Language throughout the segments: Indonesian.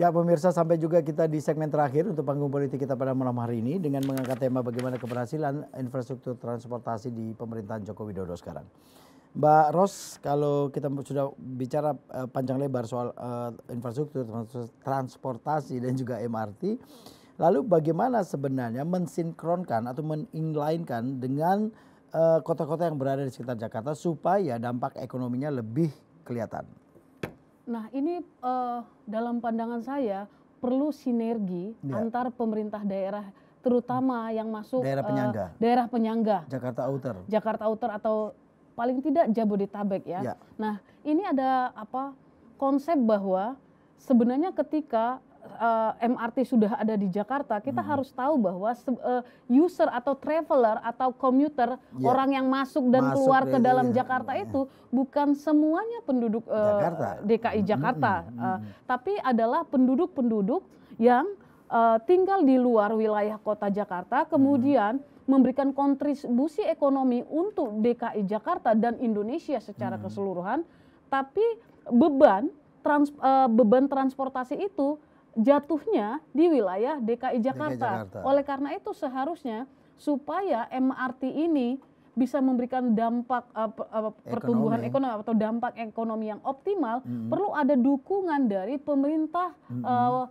Ya pemirsa sampai juga kita di segmen terakhir untuk panggung politik kita pada malam hari ini dengan mengangkat tema bagaimana keberhasilan infrastruktur transportasi di pemerintahan Joko Widodo sekarang. Mbak Ros, kalau kita sudah bicara eh, panjang lebar soal eh, infrastruktur transportasi dan juga MRT, lalu bagaimana sebenarnya mensinkronkan atau meninlinekan dengan eh, kota-kota yang berada di sekitar Jakarta supaya dampak ekonominya lebih kelihatan? Nah, ini uh, dalam pandangan saya perlu sinergi ya. antar pemerintah daerah terutama hmm. yang masuk daerah eh, penyangga. Uh, daerah penyangga. Jakarta Outer. Jakarta Outer atau paling tidak Jabodetabek ya. ya. Nah, ini ada apa konsep bahwa sebenarnya ketika uh, eh, MRT sudah ada di Jakarta, kita hmm. harus tahu bahwa uh, user atau traveler atau commuter, yeah. orang yang masuk dan masuk keluar ke dalam iya. Jakarta iya. itu bukan semuanya penduduk uh, Jakarta. DKI hmm, Jakarta, Hmm. hmm. tapi adalah penduduk-penduduk yang uh, tinggal di luar wilayah kota Jakarta, hmm. kemudian hmm. memberikan kontribusi ekonomi untuk DKI Jakarta dan Indonesia secara hmm. keseluruhan, tapi beban trans, beban transportasi itu jatuhnya di wilayah DKI Jakarta. DKI Jakarta. Oleh karena itu seharusnya supaya MRT ini bisa memberikan dampak uh, uh, pertumbuhan ekonomi. ekonomi atau dampak ekonomi yang optimal, hmm. perlu ada dukungan dari pemerintah hmm. uh,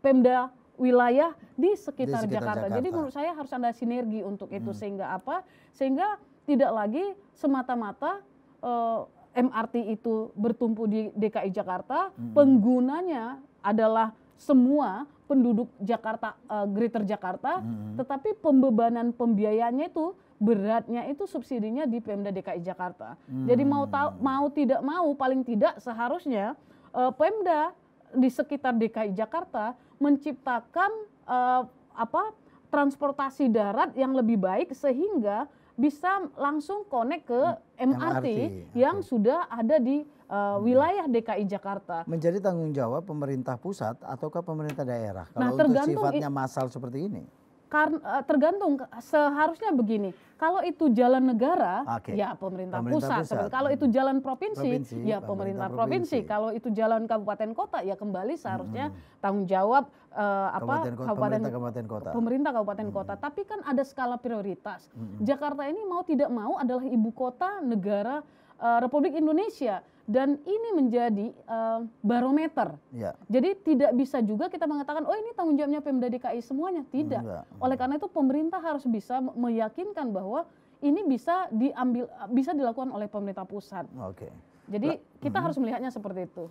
Pemda wilayah di sekitar, di sekitar Jakarta. Jakarta. Jadi menurut saya harus ada sinergi untuk itu hmm. sehingga apa? Sehingga tidak lagi semata-mata uh, MRT itu bertumpu di DKI Jakarta, hmm. penggunanya adalah semua penduduk Jakarta uh, Greater Jakarta, hmm. tetapi pembebanan pembiayanya itu beratnya itu subsidinya di Pemda DKI Jakarta. Hmm. Jadi mau mm. tahu mau tidak mau paling tidak seharusnya uh, Pemda di sekitar DKI Jakarta menciptakan uh, apa transportasi darat yang lebih baik sehingga bisa langsung connect ke MRT, hmm, MRT. yang okay. sudah ada di uh, wilayah DKI Jakarta. Menjadi tanggung jawab pemerintah pusat ataukah pemerintah daerah kalau nah, tergantung untuk sifatnya massal seperti ini? karena eh, tergantung seharusnya begini. Kalau itu jalan negara, okay. ya pemerintah, pemerintah pusat. pusat. Kalau itu jalan provinsi, provinsi ya pemerintah, pemerintah provinsi. provinsi. Kalau itu jalan kabupaten kota, ya kembali seharusnya hmm. hmm. tanggung jawab uh, apa kabupaten pemerintah kabupaten kota. Pemerintah kabupaten hmm. kota. Tapi kan ada skala prioritas. Hmm. hmm. Jakarta ini mau tidak mau adalah ibu kota negara uh, Republik Indonesia dan ini menjadi uh, barometer. Ya. Jadi tidak bisa juga kita mengatakan oh ini tanggung jawabnya Pemda DKI semuanya tidak. Enggak. Oleh karena itu pemerintah harus bisa meyakinkan bahwa ini bisa diambil bisa dilakukan oleh pemerintah pusat. Oke. Jadi kita hmm. harus melihatnya seperti itu.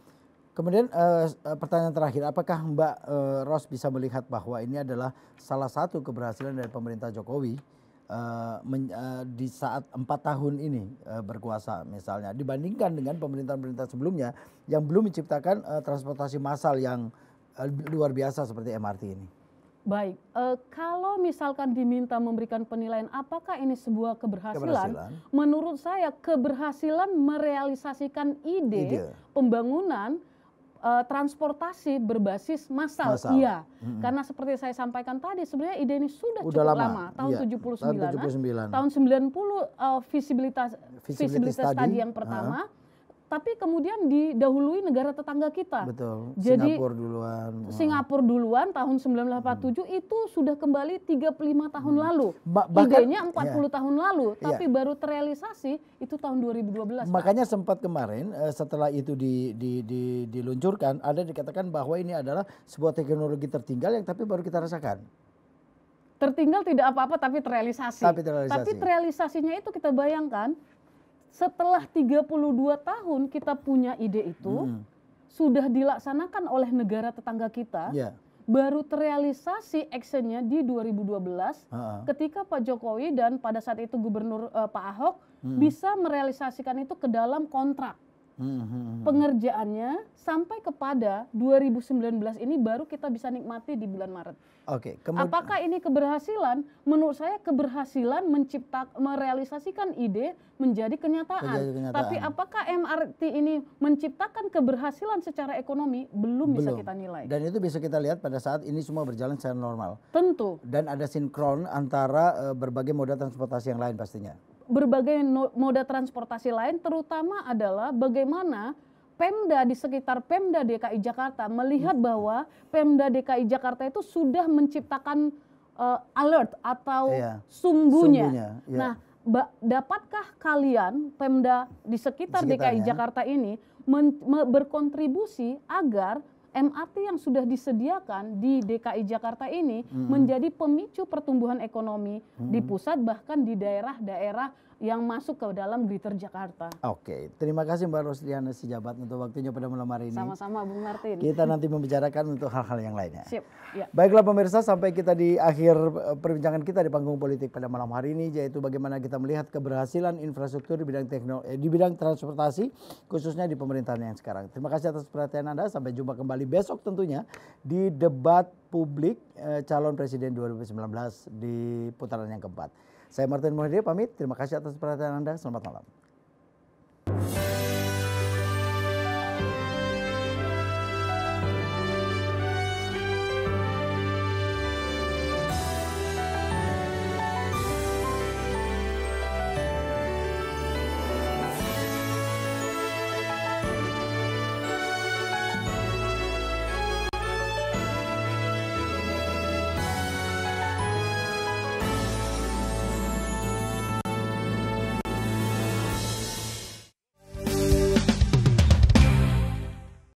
Kemudian uh, pertanyaan terakhir, apakah Mbak uh, Ros bisa melihat bahwa ini adalah salah satu keberhasilan dari pemerintah Jokowi Eh, men, uh, di saat empat tahun ini uh, berkuasa misalnya dibandingkan dengan pemerintahan pemerintah sebelumnya yang belum menciptakan uh, transportasi massal yang uh, luar biasa seperti MRT ini. Baik, e, kalau misalkan diminta memberikan penilaian, apakah ini sebuah keberhasilan? keberhasilan. Menurut saya keberhasilan merealisasikan ide, ide. pembangunan uh, transportasi berbasis massal. massal. Iya. Mm-hmm. Karena seperti saya sampaikan tadi sebenarnya ide ini sudah Udah cukup lama, lama. tahun iya. 79. Tahun 79. Tahun 90 uh, eh, visibilitas visibility visibilitas tadi yang pertama. Uh-huh tapi kemudian didahului negara tetangga kita. Betul. Jadi, Singapura duluan. Singapura duluan tahun 1947 hmm. itu sudah kembali 35 tahun hmm. lalu. Ba bahkan, Idenya 40 ya. tahun lalu, iya. tapi ya. baru terrealisasi itu tahun 2012. Makanya Pak. sempat kemarin eh, setelah itu di, di, di, diluncurkan ada dikatakan bahwa ini adalah sebuah teknologi tertinggal yang tapi baru kita rasakan tertinggal tidak apa-apa tapi terrealisasi. Tapi, terrealisasi. tapi terrealisasinya itu kita bayangkan setelah 32 tahun kita punya ide itu hmm. sudah dilaksanakan oleh negara tetangga kita yeah. baru terrealisasi actionnya di 2012 uh belas ketika Pak Jokowi dan pada saat itu Gubernur uh, Pak Ahok hmm. bisa merealisasikan itu ke dalam kontrak Hmm, hmm, hmm. pengerjaannya sampai kepada 2019 ini baru kita bisa nikmati di bulan Maret. Oke. Okay, Apakah ini keberhasilan? Menurut saya keberhasilan mencipta merealisasikan ide menjadi kenyataan. kenyataan. Tapi apakah MRT ini menciptakan keberhasilan secara ekonomi belum, belum bisa kita nilai. Dan itu bisa kita lihat pada saat ini semua berjalan secara normal. Tentu. Dan ada sinkron antara eh, berbagai moda transportasi yang lain pastinya berbagai moda transportasi lain terutama adalah bagaimana Pemda di sekitar Pemda DKI Jakarta melihat hmm. bahwa Pemda DKI Jakarta itu sudah menciptakan uh, alert atau iya, sumbunya. sumbunya iya. Nah, dapatkah kalian Pemda di sekitar DKI Jakarta ini berkontribusi agar MRT yang sudah disediakan di DKI Jakarta ini hmm. menjadi pemicu pertumbuhan ekonomi hmm. di pusat bahkan di daerah-daerah yang masuk ke dalam Greater Jakarta. Oke, terima kasih Mbak Rosliana Sijabat untuk waktunya pada malam hari ini. Sama-sama Bung Martin. Kita nanti membicarakan untuk hal-hal yang lainnya. Siap. Ya. Baiklah pemirsa, sampai kita di akhir eh, perbincangan kita di panggung politik pada malam hari ini yaitu bagaimana kita melihat keberhasilan infrastruktur di bidang teknologi eh, di bidang transportasi khususnya di pemerintahan yang sekarang. Terima kasih atas perhatian Anda. Sampai jumpa kembali besok tentunya di debat publik eh, calon presiden 2019 di putaran yang keempat. Saya Martin Mohede pamit. Terima kasih atas perhatian Anda. Selamat malam.